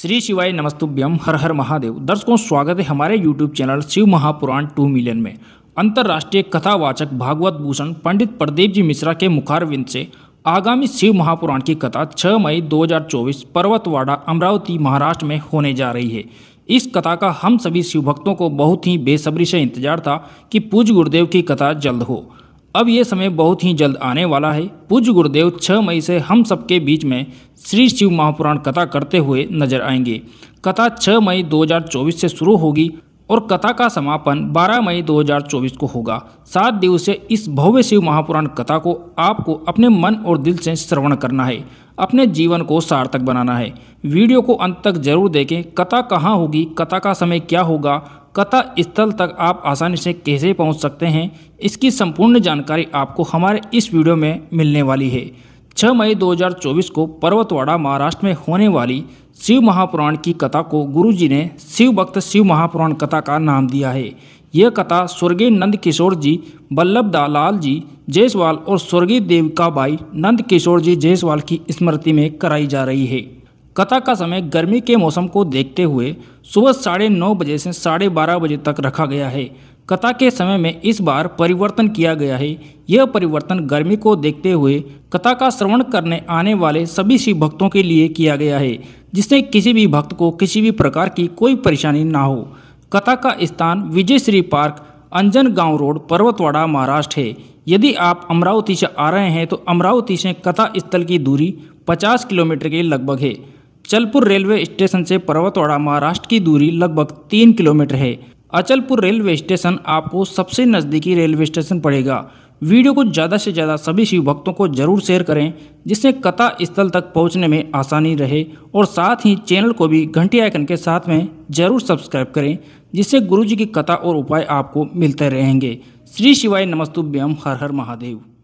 श्री शिवाय नमस्तुभ्यम हर हर महादेव दर्शकों स्वागत है हमारे YouTube channel Shiv Mahapuran two million में अंतर्राष्ट्रीय कथावाचक भागवत भूषण पंडित प्रदीप जी मिश्रा के मुखारविंद से आगामी शिव महापुराण की कथा 6 मई 2024 पर्वतवाड़ा अमरावती महाराष्ट्र में होने जा रही है इस कथा का हम सभी शिव भक्तों को बहुत ही बेसब्री से इंतजार था कि पूज गुरुदेव की कथा जल्द हो अब ये समय बहुत ही जल्द आने वाला है पूज्य गुरुदेव 6 मई से हम सबके बीच में श्री शिव महापुराण कथा करते हुए नजर आएंगे कथा 6 मई 2024 से शुरू होगी और कथा का समापन 12 मई 2024 को होगा सात दिवसीय इस भव्य शिव महापुराण कथा को आपको अपने मन और दिल से श्रवण करना है अपने जीवन को सार्थक बनाना है वीडियो को अंत तक जरूर देखें कथा कहाँ होगी कथा का समय क्या होगा कथा स्थल तक आप आसानी से कैसे पहुंच सकते हैं इसकी संपूर्ण जानकारी आपको हमारे इस वीडियो में मिलने वाली है 6 मई 2024 को पर्वतवाड़ा महाराष्ट्र में होने वाली शिव महापुराण की कथा को गुरुजी ने शिव भक्त शिव महापुराण कथा का नाम दिया है यह कथा स्वर्गीय नंद किशोर जी बल्लभ दालाल जी जयसवाल और स्वर्गीय देविका बाई नंद किशोर जी जयसवाल की स्मृति में कराई जा रही है कथा का समय गर्मी के मौसम को देखते हुए सुबह साढ़े नौ बजे से साढ़े बारह बजे तक रखा गया है कथा के समय में इस बार परिवर्तन किया गया है यह परिवर्तन गर्मी को देखते हुए कथा का श्रवण करने आने वाले सभी शिव भक्तों के लिए किया गया है जिससे किसी भी भक्त को किसी भी प्रकार की कोई परेशानी ना हो कथा का स्थान विजय श्री पार्क अंजन गांव रोड पर्वतवाड़ा महाराष्ट्र है यदि आप अमरावती से आ रहे हैं तो अमरावती से कथा स्थल की दूरी 50 किलोमीटर के लगभग है चलपुर रेलवे स्टेशन से पर्वतवाड़ा महाराष्ट्र की दूरी लगभग तीन किलोमीटर है अचलपुर रेलवे स्टेशन आपको सबसे नज़दीकी रेलवे स्टेशन पड़ेगा वीडियो को ज़्यादा से ज़्यादा सभी शिव भक्तों को जरूर शेयर करें जिससे कथा स्थल तक पहुंचने में आसानी रहे और साथ ही चैनल को भी घंटी आइकन के साथ में जरूर सब्सक्राइब करें जिससे गुरु जी की कथा और उपाय आपको मिलते रहेंगे श्री शिवाय नमस्तुभ्यम हर हर महादेव